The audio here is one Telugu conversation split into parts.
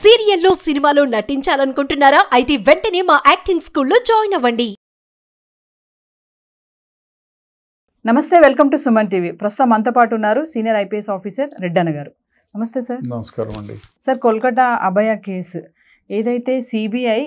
సీరియల్లో సినిమాలో నటించాలనుకుంటున్నారా అయితే వెంటనే మా యాక్టింగ్ స్కూల్లో జాయిన్ అవ్వండి నమస్తే వెల్కమ్ టు సుమన్ టీవీ ప్రస్తుతం మనతో పాటు ఉన్నారు సీనియర్ ఐపీఎస్ ఆఫీసర్ రెడ్డన్న గారు నమస్తే సార్ నమస్కారం అండి సార్ కోల్కతా అభయ కేసు ఏదైతే సిబిఐ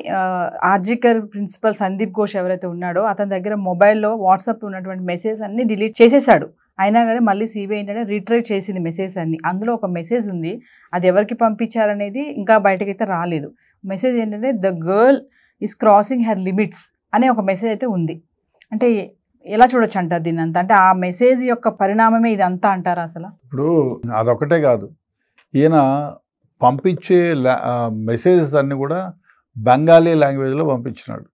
ఆర్జికర్ ప్రిన్సిపల్ సందీప్ ఘోష్ ఎవరైతే ఉన్నాడో అతని దగ్గర మొబైల్లో వాట్సాప్ ఉన్నటువంటి మెసేజ్ అన్ని డిలీట్ చేసేసాడు అయినా కానీ మళ్ళీ సిబిఐ ఏంటంటే రిట్రైవ్ చేసింది మెసేజ్ అన్ని అందులో ఒక మెసేజ్ ఉంది అది ఎవరికి పంపించారనేది ఇంకా బయటకైతే రాలేదు మెసేజ్ ఏంటంటే the girl is crossing her limits అనే ఒక మెసేజ్ అయితే ఉంది అంటే ఎలా చూడొచ్చు అంటారు దీని అంతా అంటే ఆ మెసేజ్ యొక్క పరిణామమే ఇది అంతా అంటారు అసలు ఇప్పుడు అదొకటే కాదు ఈయన పంపించే మెసేజెస్ అన్నీ కూడా బెంగాలీ లాంగ్వేజ్లో పంపించినాడు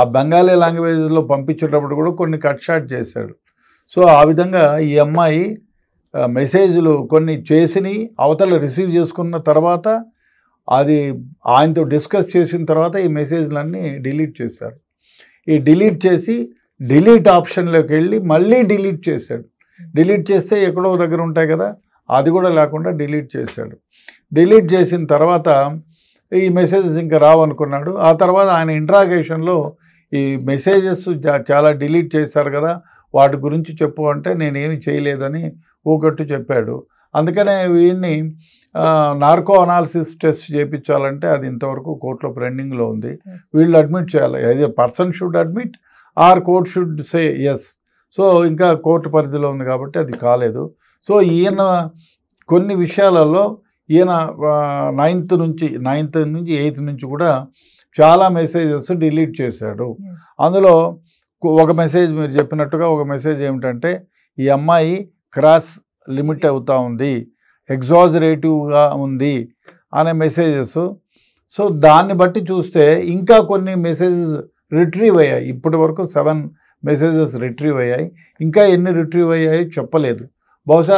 ఆ బెంగాలీ లాంగ్వేజ్లో పంపించేటప్పుడు కూడా కొన్ని కట్ షాట్ చేశాడు సో ఆ విధంగా ఈ అమ్మాయి మెసేజ్లు కొన్ని చేసిని అవతల రిసీవ్ చేసుకున్న తర్వాత అది ఆయనతో డిస్కస్ చేసిన తర్వాత ఈ మెసేజ్లన్నీ డిలీట్ చేశారు ఈ డిలీట్ చేసి డిలీట్ ఆప్షన్లోకి వెళ్ళి మళ్ళీ డిలీట్ చేశాడు డిలీట్ చేస్తే ఎక్కడో దగ్గర ఉంటాయి కదా అది కూడా లేకుండా డిలీట్ చేశాడు డిలీట్ చేసిన తర్వాత ఈ మెసేజెస్ ఇంకా రావనుకున్నాడు ఆ తర్వాత ఆయన ఇంట్రాగేషన్లో ఈ మెసేజెస్ చాలా డిలీట్ చేశారు కదా వాటి గురించి చెప్పు అంటే నేనేమి చేయలేదని ఊకట్టు చెప్పాడు అందుకనే వీడిని నార్కో అనాలిసిస్ టెస్ట్ చేయించాలంటే అది ఇంతవరకు కోర్టులో పెండింగ్లో ఉంది వీళ్ళు అడ్మిట్ చేయాలి అది person should admit or court should say yes so ఇంకా కోర్టు పరిధిలో ఉంది కాబట్టి అది కాలేదు సో ఈయన కొన్ని విషయాలలో ఈయన నైన్త్ నుంచి నైన్త్ నుంచి ఎయిత్ నుంచి కూడా చాలా మెసేజెస్ డిలీట్ చేశాడు అందులో ఒక మెసేజ్ మీరు చెప్పినట్టుగా ఒక మెసేజ్ ఏమిటంటే ఈ అమ్మాయి క్రాస్ లిమిట్ అవుతూ ఉంది ఎగ్జాజరేటివ్గా ఉంది అనే మెసేజెస్ సో దాన్ని బట్టి చూస్తే ఇంకా కొన్ని మెసేజెస్ రిట్రీవ్ అయ్యాయి ఇప్పటి వరకు సెవెన్ మెసేజెస్ రిట్రీవ్ అయ్యాయి ఇంకా ఎన్ని రిట్రీవ్ అయ్యాయో చెప్పలేదు బహుశా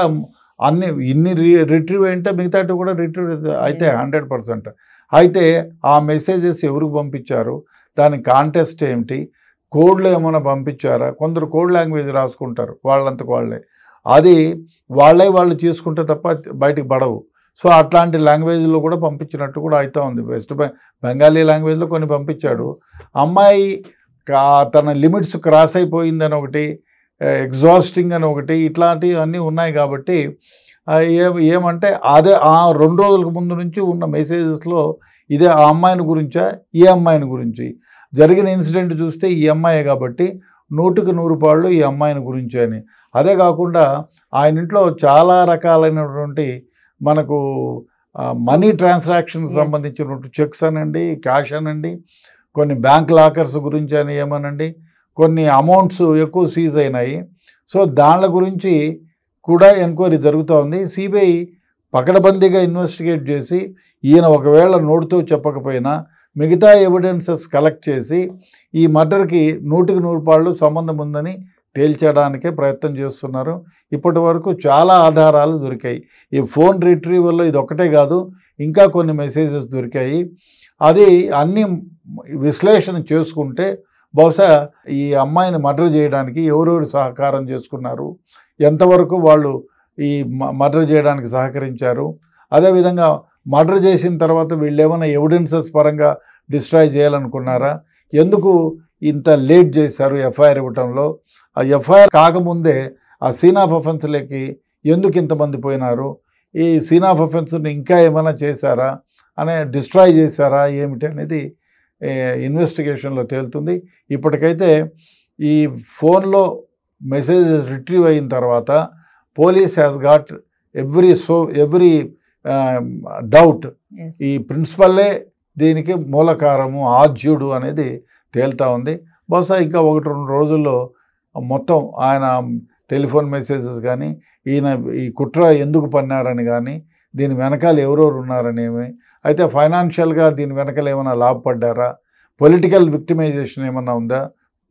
అన్ని ఇన్ని రిట్రీవ్ అంటే మిగతాటి కూడా రిట్రీవ్ అయితే హండ్రెడ్ పర్సెంట్ అయితే ఆ మెసేజెస్ ఎవరికి పంపించారు దాని కాంటెస్ట్ ఏమిటి కోడ్లు ఏమైనా పంపించారా కొందరు కోడ్ లాంగ్వేజ్ రాసుకుంటారు వాళ్ళంత వాళ్ళే అది వాళ్ళే వాళ్ళు చేసుకుంటే తప్ప బయటికి పడవు సో అట్లాంటి లాంగ్వేజ్లో కూడా పంపించినట్టు కూడా అవుతా ఉంది వెస్ట్ బెంగాలీ లాంగ్వేజ్లో కొన్ని పంపించాడు అమ్మాయి తన లిమిట్స్ క్రాస్ అయిపోయిందని ఒకటి ఎగ్జాస్టింగ్ అని ఒకటి ఇట్లాంటివన్నీ ఉన్నాయి కాబట్టి ఏమంటే అదే ఆ రెండు రోజులకు ముందు నుంచి ఉన్న మెసేజెస్లో ఇదే ఆ అమ్మాయిని గురించా ఈ అమ్మాయిని గురించి జరిగిన ఇన్సిడెంట్ చూస్తే ఈ అమ్మాయే కాబట్టి నూటికి నూరు పాళ్ళు ఈ అమ్మాయిని గురించి అని అదే కాకుండా ఆయన ఇంట్లో చాలా రకాలైనటువంటి మనకు మనీ ట్రాన్సాక్షన్ సంబంధించినటువంటి చెక్స్ అనండి క్యాష్ అనండి కొన్ని బ్యాంక్ లాకర్స్ గురించి అని ఏమనండి కొన్ని అమౌంట్స్ ఎక్కువ సీజ్ అయినాయి సో దాని గురించి కూడా ఎంక్వైరీ జరుగుతూ ఉంది సిబిఐ పకడబందీగా ఇన్వెస్టిగేట్ చేసి ఈయన ఒకవేళ నోటుతో చెప్పకపోయినా మిగతా ఎవిడెన్సెస్ కలెక్ట్ చేసి ఈ మర్డర్కి నూటికి నూరు పాళ్ళు సంబంధం ఉందని తేల్చడానికే ప్రయత్నం చేస్తున్నారు ఇప్పటి వరకు చాలా ఆధారాలు దొరికాయి ఈ ఫోన్ రిట్రీవల్లో ఇది ఒకటే కాదు ఇంకా కొన్ని మెసేజెస్ దొరికాయి అది అన్ని విశ్లేషణ చేసుకుంటే బహుశా ఈ అమ్మాయిని మర్డర్ చేయడానికి ఎవరెవరు సహకారం చేసుకున్నారు ఎంతవరకు వాళ్ళు ఈ మర్డర్ చేయడానికి సహకరించారు అదేవిధంగా మర్డర్ చేసిన తర్వాత వీళ్ళు ఏమైనా ఎవిడెన్సెస్ పరంగా డిస్ట్రాయ్ చేయాలనుకున్నారా ఎందుకు ఇంత లేట్ చేశారు ఎఫ్ఐఆర్ ఇవ్వటంలో ఆ ఎఫ్ఐఆర్ కాకముందే ఆ సీన్ ఆఫ్ అఫెన్స్లోకి ఎందుకు ఇంతమంది పోయినారు ఈ సీన్ ఆఫ్ అఫెన్స్ని ఇంకా ఏమైనా చేశారా అనే డిస్ట్రాయ్ చేశారా ఏమిటి అనేది ఇన్వెస్టిగేషన్లో తేలుతుంది ఇప్పటికైతే ఈ ఫోన్లో మెసేజ్ రిట్రీవ్ అయిన తర్వాత police has got every so every doubt ఈ ప్రిన్సిపల్లే దీనికి మూలకారము ఆద్యుడు అనేది తేలుతా ఉంది బహుశా ఇంకా ఒకటి రెండు రోజుల్లో మొత్తం ఆయన టెలిఫోన్ మెసేజెస్ కానీ ఈయన ఈ కుట్ర ఎందుకు పన్నారని కానీ దీని వెనకాల ఎవరెవరు ఉన్నారనేమి అయితే ఫైనాన్షియల్గా దీని వెనకాల ఏమైనా లాభపడ్డారా పొలిటికల్ విక్టిమైజేషన్ ఏమన్నా ఉందా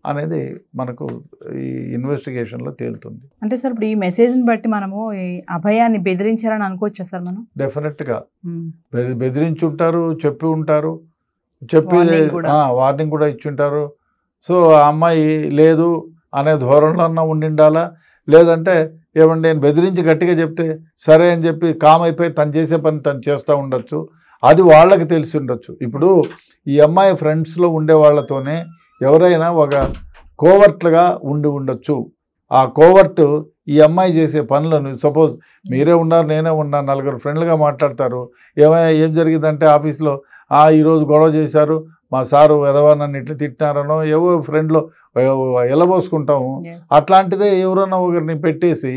అనేది మనకు ఈ ఇన్వెస్టిగేషన్లో తేలుతుంది అంటే సార్ ఇప్పుడు ఈ మెసేజ్ని బట్టి మనము ఈ అభయాన్ని బెదిరించారని అనుకోవచ్చా సార్ మనం డెఫినెట్గా బెదిరించి ఉంటారు చెప్పి ఉంటారు చెప్పి వార్నింగ్ కూడా ఇచ్చుంటారు సో ఆ అమ్మాయి లేదు అనే ధోరణిలో ఉండిండాలా లేదంటే ఏమంటే నేను బెదిరించి గట్టిగా చెప్తే సరే అని చెప్పి కామ్ అయిపోయి తను చేసే పని తను చేస్తూ ఉండొచ్చు అది వాళ్ళకి తెలిసి ఉండొచ్చు ఇప్పుడు ఈ అమ్మాయి ఫ్రెండ్స్లో ఉండే వాళ్ళతోనే ఎవరైనా ఒక కోవర్ట్లుగా ఉండి ఉండొచ్చు ఆ కోవర్ట్ ఈ అమ్మాయి చేసే పనులను సపోజ్ మీరే ఉన్నారు నేనే ఉన్నాను నలుగురు ఫ్రెండ్లుగా మాట్లాడతారు ఏమైనా ఏం జరిగిందంటే ఆఫీస్లో ఆ ఈరోజు గొడవ చేశారు మా సారు ఎదవా నన్ను ఇట్లు తిట్టినారనో ఏవో ఫ్రెండ్లో ఎలబోసుకుంటాము అట్లాంటిదే ఎవరన్నా ఒకరిని పెట్టేసి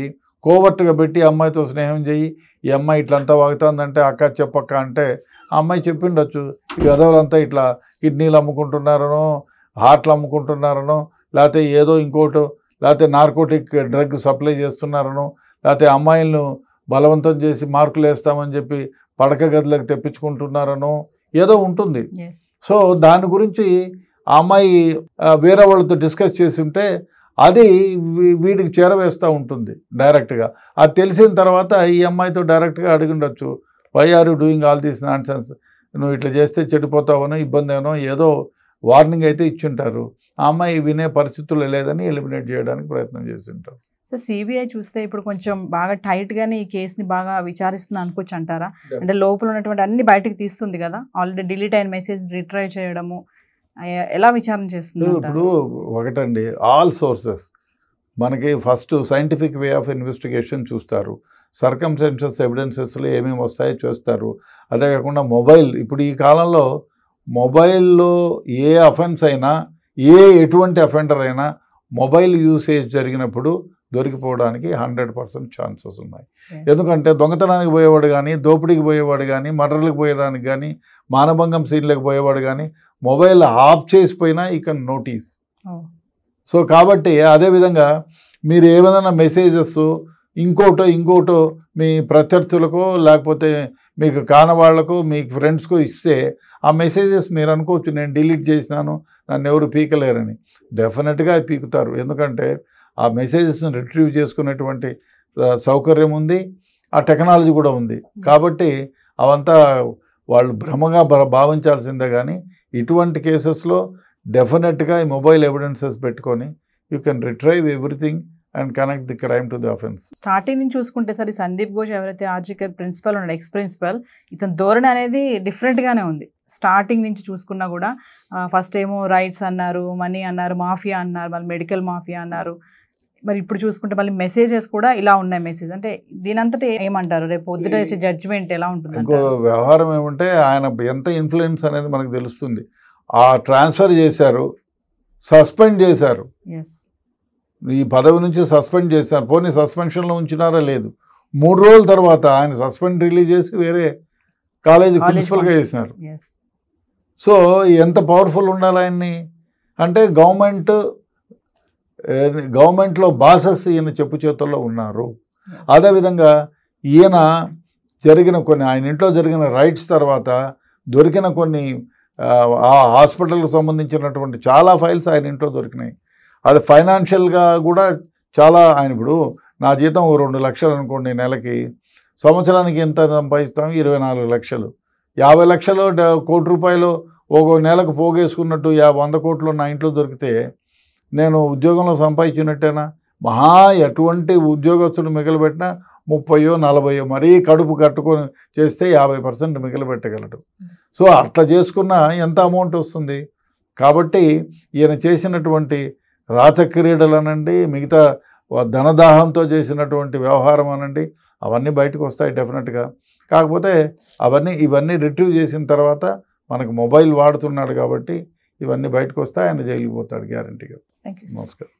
కోవర్ట్గా పెట్టి అమ్మాయితో స్నేహం చేయి ఈ అమ్మాయి ఇట్లంతా వాగుతుందంటే అక్క చెప్పక్క అంటే ఆ అమ్మాయి చెప్పిండొచ్చు ఈ వెధవలంతా ఇట్లా కిడ్నీలు అమ్ముకుంటున్నారనో హార్ట్లు అమ్ముకుంటున్నారనో లేకపోతే ఏదో ఇంకోటో లేకపోతే నార్కోటిక్ డ్రగ్ సప్లై చేస్తున్నారనో లేకపోతే అమ్మాయిలను బలవంతం చేసి మార్కులు వేస్తామని చెప్పి పడక గదిలోకి తెప్పించుకుంటున్నారనో ఏదో ఉంటుంది సో దాని గురించి ఆ అమ్మాయి వేరే వాళ్ళతో డిస్కస్ చేసి ఉంటే అది వీడికి చేరవేస్తూ ఉంటుంది డైరెక్ట్గా అది తెలిసిన తర్వాత ఈ అమ్మాయితో డైరెక్ట్గా అడిగి why are you doing all these nonsense నువ్వు ఇట్లా చేస్తే చెడిపోతావనో ఇబ్బంది ఏదో వార్నింగ్ అయితే ఇచ్చుంటారు ఆ అమ్మాయి వినే పరిస్థితుల్లో లేదని ఎలిమినేట్ చేయడానికి ప్రయత్నం చేసింటారు సో సిబిఐ చూస్తే ఇప్పుడు కొంచెం బాగా టైట్గానే ఈ కేసుని బాగా విచారిస్తుంది అనుకోవచ్చు అంటారా అంటే లోపల ఉన్నటువంటి అన్ని బయటకు తీస్తుంది కదా ఆల్రెడీ డిలీట్ అయిన మెసేజ్ రిట్రై చేయడము ఎలా విచారణ చేస్తుంది ఇప్పుడు ఒకటండి ఆల్ సోర్సెస్ మనకి first scientific way of investigation చూస్తారు సర్కమ్స్టెన్షియస్ ఎవిడెన్సెస్లో ఏమేమి వస్తాయో చూస్తారు అదే కాకుండా మొబైల్ ఇప్పుడు ఈ కాలంలో మొబైల్లో ఏ అఫెన్స్ అయినా ఏ ఎటువంటి అఫెండర్ అయినా మొబైల్ యూసేజ్ జరిగినప్పుడు దొరికిపోవడానికి హండ్రెడ్ పర్సెంట్ ఛాన్సెస్ ఉన్నాయి ఎందుకంటే దొంగతనానికి పోయేవాడు కానీ దోపిడీకి పోయేవాడు కానీ మర్డర్లకు పోయేదానికి కానీ మానభంగం సీన్లకు పోయేవాడు కానీ మొబైల్ ఆఫ్ చేసిపోయినా ఇక నోటీస్ సో కాబట్టి అదేవిధంగా మీరు ఏమైనా మెసేజెస్ ఇంకోటో ఇంకోటో మీ ప్రత్యర్థులకో లేకపోతే మీకు వాళ్లకు మీ ఫ్రెండ్స్కు ఇస్తే ఆ మెసేజెస్ మీరు అనుకోవచ్చు నేను డిలీట్ చేసినాను నన్ను ఎవరు పీకలేరని డెఫినెట్గా పీకుతారు ఎందుకంటే ఆ మెసేజెస్ను రిట్రీవ్ చేసుకునేటువంటి సౌకర్యం ఉంది ఆ టెక్నాలజీ కూడా ఉంది కాబట్టి అవంతా వాళ్ళు భ్రమగా భావించాల్సిందే కానీ ఇటువంటి కేసెస్లో డెఫినెట్గా ఈ మొబైల్ ఎవిడెన్సెస్ పెట్టుకొని you can retrieve everything and connect the crime to the offence starting నుంచి చూసుకుంటే సరే సందీప్ ఘోష్ ఎవరైతే ఆర్జికర్ ప్రిన్సిపల్ ఉన్నాడు ఎక్స్ ప్రిన్సిపల్ ఇతని ధోరణి అనేది డిఫరెంట్ గానే ఉంది స్టార్టింగ్ నుంచి చూసుకున్నా కూడా ఫస్ట్ ఏమో రైట్స్ అన్నారు మనీ అన్నారు మాఫియా అన్నారు మళ్ళీ మెడికల్ మాఫియా అన్నారు మరి ఇప్పుడు చూసుకుంటే మళ్ళీ మెసేజెస్ కూడా ఇలా ఉన్నాయి మెసేజ్ అంటే దీనంతటి ఏమంటారు రేపు పొద్దున జడ్జ్మెంట్ ఎలా ఉంటుంది ఇంకో వ్యవహారం ఏమంటే ఆయన ఎంత ఇన్ఫ్లుయెన్స్ అనేది మనకు తెలుస్తుంది ఆ ట్రాన్స్ఫర్ చేశారు సస్పెండ్ చేశారు ఈ పదవి నుంచి సస్పెండ్ చేశారు పోనీ సస్పెన్షన్లో ఉంచినారా లేదు మూడు రోజుల తర్వాత ఆయన సస్పెండ్ రిలీజ్ చేసి వేరే కాలేజీ ప్రిన్సిపల్గా చేసినారు సో ఎంత పవర్ఫుల్ ఉండాలి ఆయన్ని అంటే గవర్నమెంట్ గవర్నమెంట్లో బాసెస్ ఈయన చెప్పు చేతుల్లో ఉన్నారు అదేవిధంగా ఈయన జరిగిన కొన్ని ఆయన ఇంట్లో జరిగిన రైట్స్ తర్వాత దొరికిన కొన్ని ఆ హాస్పిటల్కి సంబంధించినటువంటి చాలా ఫైల్స్ ఆయన ఇంట్లో దొరికినాయి అది ఫైనాన్షియల్గా కూడా చాలా ఆయన ఇప్పుడు నా జీతం రెండు లక్షలు అనుకోండి నెలకి సంవత్సరానికి ఎంత సంపాదిస్తాం ఇరవై నాలుగు లక్షలు యాభై లక్షలు కోటి రూపాయలు ఒక నెలకు పోగేసుకున్నట్టు యా వంద కోట్లు నా ఇంట్లో దొరికితే నేను ఉద్యోగంలో సంపాదించినట్టేనా మహా ఎటువంటి ఉద్యోగస్తుడు మిగిలిపెట్టినా ముప్పయో నలభయో మరీ కడుపు కట్టుకొని చేస్తే యాభై పర్సెంట్ మిగిలిపెట్టగలడు సో అట్లా చేసుకున్న ఎంత అమౌంట్ వస్తుంది కాబట్టి ఈయన చేసినటువంటి రాచక్రీడలు అనండి మిగతా ధనదాహంతో చేసినటువంటి వ్యవహారం అనండి అవన్నీ బయటకు వస్తాయి డెఫినెట్గా కాకపోతే అవన్నీ ఇవన్నీ రిట్రీవ్ చేసిన తర్వాత మనకు మొబైల్ వాడుతున్నాడు కాబట్టి ఇవన్నీ బయటకు వస్తాయి ఆయన జైలుకి పోతాడు గ్యారంటీగా నమస్కారం